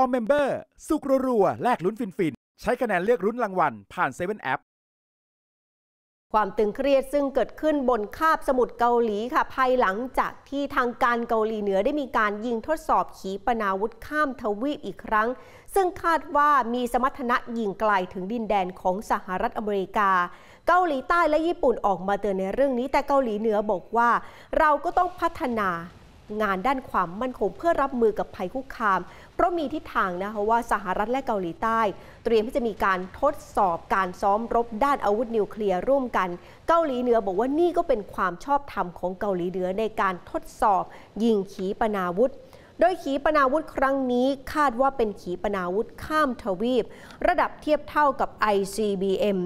All Member สุกรัวแลกลุ้นฟินๆใช้คะแนนเลือกลุ้นรางวัล ผ่านเเซว่นแอปความตึงเครียดซึ่งเกิดขึ้นบนคาบสมุทรเกาหลีค่ะ ภายหลังจากที่ทางการเกาหลีเหนือได้มีการยิงทดสอบขีปนาวุธข้ามทวีปอีกครั้ง ซึ่งคาดว่ามีสมรรถนะยิงไกลถึงดินแดนของสหรัฐอเมริกา เกาหลีใต้และญี่ปุ่นออกมาเตือนในเรื่องนี้ แต่เกาหลีเหนือบอกว่าเราก็ต้องพัฒนางานด้านความมั่นคงเพื่อรับมือกับภัยคุกคาม เพราะมีทิศทางนะคะว่าสหรัฐและเกาหลีใต้ เตรียมที่จะมีการทดสอบการซ้อมรบด้านอาวุธนิวเคลียร์ร่วมกัน เกาหลีเหนือบอกว่านี่ก็เป็นความชอบธรรมของเกาหลีเหนือในการทดสอบยิงขีปนาวุธ โดยขีปนาวุธครั้งนี้คาดว่าเป็นขีปนาวุธข้ามทวีป ระดับเทียบเท่ากับ ICBM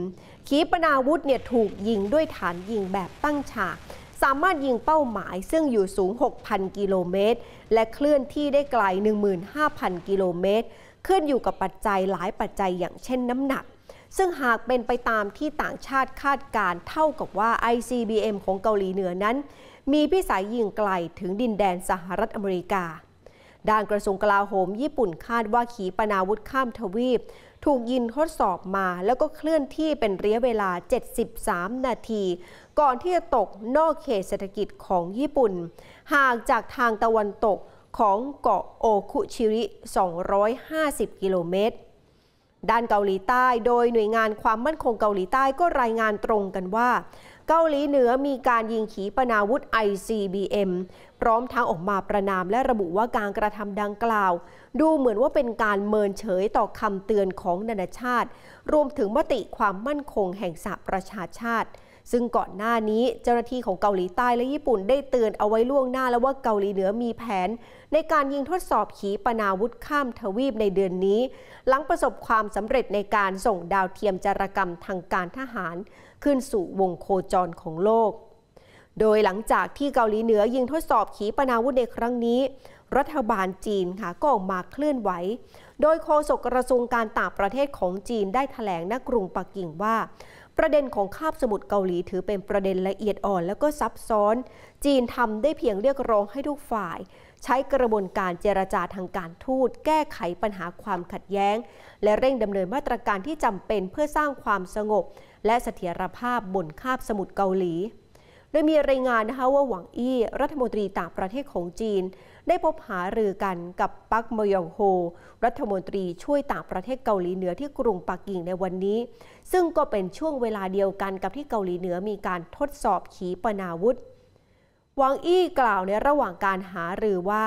ขีปนาวุธเนี่ยถูกยิงด้วยฐานยิงแบบตั้งฉากสามารถยิงเป้าหมายซึ่งอยู่สูง 6,000 กิโลเมตร และเคลื่อนที่ได้ไกล 15,000 กิโลเมตรขึ้นอยู่กับปัจจัยหลายปัจจัยอย่างเช่นน้ำหนัก ซึ่งหากเป็นไปตามที่ต่างชาติคาดการเท่ากับว่า ICBM ของเกาหลีเหนือนั้น มีพิสัยยิงไกลถึงดินแดนสหรัฐอเมริกาด้านกระทรวงกลาโหมญี่ปุ่นคาดว่าขีปนาวุธข้ามทวีปถูกยินทดสอบมาแล้วก็เคลื่อนที่เป็นระยะเวลา 73 นาที ก่อนที่จะตกนอกเขตเศรษฐกิจของญี่ปุ่น ห่างจากทางตะวันตกของเกาะโอคุชิริ 250 กิโลเมตร ด้านเกาหลีใต้โดยหน่วยงานความมั่นคงเกาหลีใต้ก็รายงานตรงกันว่าเกาหลีเหนือมีการยิงขีปนาวุธ ICBM พร้อมทั้งออกมาประนามและระบุว่าการกระทำดังกล่าว ดูเหมือนว่าเป็นการเมินเฉยต่อคำเตือนของนานาชาติ รวมถึงมติความมั่นคงแห่งสหประชาชาติซึ่งก่อนหน้านี้เจ้าหน้าที่ของเกาหลีใต้และญี่ปุ่นได้เตือนเอาไว้ล่วงหน้าแล้วว่าเกาหลีเหนือมีแผน ในการยิงทดสอบขีปนาวุธข้ามทวีปในเดือนนี้ หลังประสบความสำเร็จในการส่งดาวเทียมจารกรรมทางการทหาร ขึ้นสู่วงโคจรของโลก โดยหลังจากที่เกาหลีเหนือยิงทดสอบขีปนาวุธในครั้งนี้ รัฐบาลจีนค่ะก็ออกมาเคลื่อนไหวโดยโฆษกกระทรวงการต่างประเทศของจีนได้ถแถลงณกรุงปักกิ่งว่าประเด็นของคาบสมุทรเกาหลีถือเป็นประเด็นละเอียดอ่อนและก็ซับซ้อน จีนทำได้เพียงเรียกร้องให้ทุกฝ่าย ใช้กระบวนการเจรจาทางการทูตแก้ไขปัญหาความขัดแย้ง และเร่งดำเนินมาตรการที่จำเป็นเพื่อสร้างความสงบ และเสถียรภาพบนคาบสมุทรเกาหลีโดยมีรายงานนะคะว่าหวังอี้รัฐมนตรีต่างประเทศของจีน ได้พบหารือกันกับปักมยองโฮรัฐมนตรีช่วยต่างประเทศเกาหลีเหนือที่กรุงปักกิ่งในวันนี้ ซึ่งก็เป็นช่วงเวลาเดียวกันกับที่เกาหลีเหนือมีการทดสอบขีปนาวุธ หวังอี้กล่าวในระหว่างการหารือว่า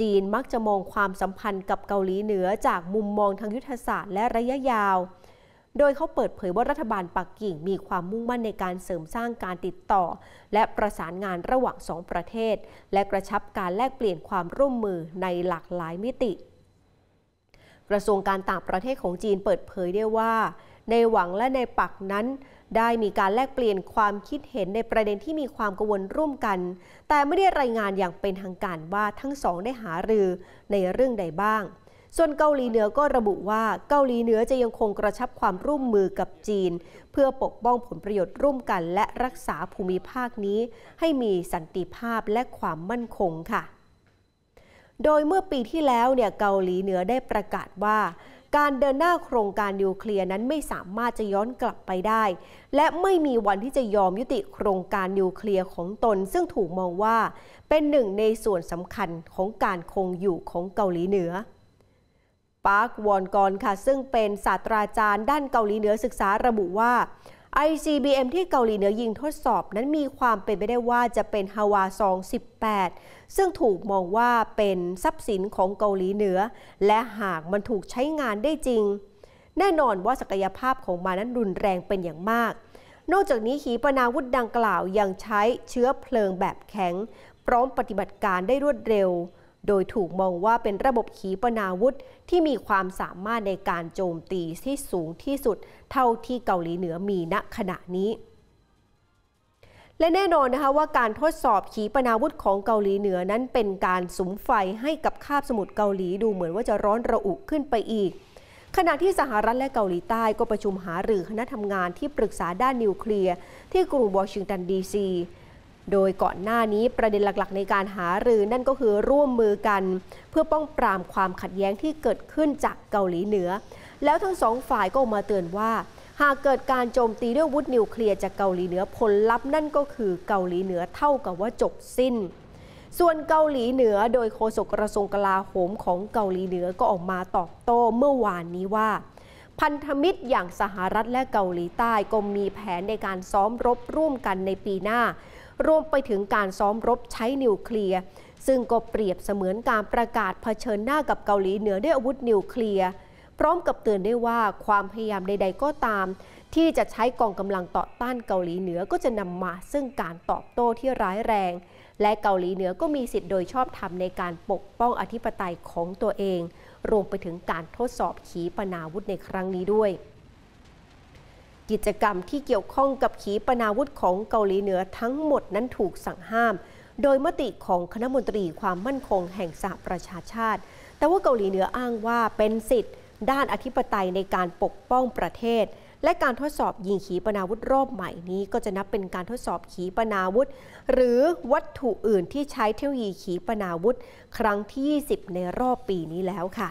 จีนมักจะมองความสัมพันธ์กับเกาหลีเหนือจากมุมมองทางยุทธศาสตร์และระยะยาวโดยเขาเปิดเผยว่ารัฐบาลปักกิ่งมีความมุ่งมั่นในการเสริมสร้างการติดต่อและประสานงานระหว่างสองประเทศ และกระชับการแลกเปลี่ยนความร่วมมือในหลากหลายมิติกระทรวงการต่างประเทศของจีนเปิดเผยได้ว่า ในหวังและในปักนั้น ได้มีการแลกเปลี่ยนความคิดเห็นในประเด็นที่มีความกังวลร่วมกัน แต่ไม่ได้รายงานอย่างเป็นทางการว่าทั้งสองได้หารือในเรื่องใดบ้างส่วนเกาหลีเหนือก็ระบุว่าเกาหลีเหนือจะยังคงกระชับความร่วมมือกับจีน เพื่อปกป้องผลประโยชน์ร่วมกัน และรักษาภูมิภาคนี้ ให้มีสันติภาพและความมั่นคงค่ะ โดยเมื่อปีที่แล้วเนี่ยเกาหลีเหนือได้ประกาศว่า การเดินหน้าโครงการนิวเคลียร์นั้นไม่สามารถจะย้อนกลับไปได้ และไม่มีวันที่จะยอมยุติโครงการนิวเคลียร์ของตน ซึ่งถูกมองว่าเป็นหนึ่งในส่วนสำคัญของการคงอยู่ของเกาหลีเหนือปาร์ควอนกอนค่ะซึ่งเป็นศาสตราจารย์ด้านเกาหลีเหนือศึกษาระบุว่า ICBM ที่เกาหลีเหนือยิงทดสอบนั้นมีความเป็นไปได้ว่าจะเป็นฮาวาซอง 18 ซึ่งถูกมองว่าเป็นทรัพย์สินของเกาหลีเหนือ และหากมันถูกใช้งานได้จริง แน่นอนว่าศักยภาพของมันนั้นรุนแรงเป็นอย่างมาก นอกจากนี้ขีปนาวุธดังกล่าวยังใช้เชื้อเพลิงแบบแข็ง พร้อมปฏิบัติการได้รวดเร็วโดยถูกมองว่าเป็นระบบขีปนาวุธที่มีความสามารถในการโจมตี ที่สูงที่สุดเท่าที่เกาหลีเหนือมีณขณะนี้ และแน่นอนนะคะว่าการทดสอบขีปนาวุธของเกาหลีเหนือนั้นเป็นการสุมไฟให้กับคาบสมุทรเกาหลีดูเหมือนว่าจะร้อนระอุขึ้นไปอีก ขณะที่สหรัฐและเกาหลีใต้ก็ประชุมหารือคณะทำงานที่ปรึกษาด้านนิวเคลียร์ที่กรุงวอชิงตันดีซีโดยก่อนหน้านี้ประเด็นหลัก ๆ ในการหารือนั่นก็คือร่วมมือกันเพื่อป้องปราม ความขัดแย้งที่เกิดขึ้นจากเกาหลีเหนือ แล้วทั้งสองฝ่ายก็ออกมาเตือนว่า หากเกิดการโจมตีด้วยวุธนิวเคลียร์จากเกาหลีเหนือผลลัพธ์นั่นก็คือเกาหลีเหนือเท่ากับว่าจบสิ้น ส่วนเกาหลีเหนือโดยโฆษกกระทรวงกลาโหมของเกาหลีเหนือก็ออกมาตอบโต้เมื่อวานนี้ว่า พันธมิตรอย่างสหรัฐและเกาหลีใต้ก็มีแผนในการซ้อมรบร่วมกันในปีหน้ารวมไปถึงการซ้อมรบใช้นิวเคลียร์ซึ่งก็เปรียบเสมือนการประกาศเผชิญหน้ากับเกาหลีเหนือด้วยอาวุธนิวเคลียร์ พร้อมกับเตือนได้ว่าความพยายามใดๆก็ตาม ที่จะใช้กองกำลังต่อต้านเกาหลีเหนือก็จะนำมาซึ่งการตอบโต้ที่ร้ายแรง และเกาหลีเหนือก็มีสิทธิ์โดยชอบธรรมในการปกป้องอธิปไตยของตัวเองรวมไปถึงการทดสอบขีปนาวุธในครั้งนี้ด้วยกิจกรรมที่เกี่ยวข้องกับขีปนาวุธของเกาหลีเหนือทั้งหมดนั้นถูกสั่งห้ามโดยมติของคณะมนตรีความมั่นคงแห่งสหประชาชาติ แต่ว่าเกาหลีเหนืออ้างว่าเป็นสิทธิ์ด้านอธิปไตยในการปกป้องประเทศ และการทดสอบยิงขีปนาวุธรอบใหม่นี้ก็จะนับเป็นการทดสอบขีปนาวุธหรือวัตถุอื่นที่ใช้เทคโนโลยีขีปนาวุธครั้งที่20ในรอบปีนี้แล้วค่ะ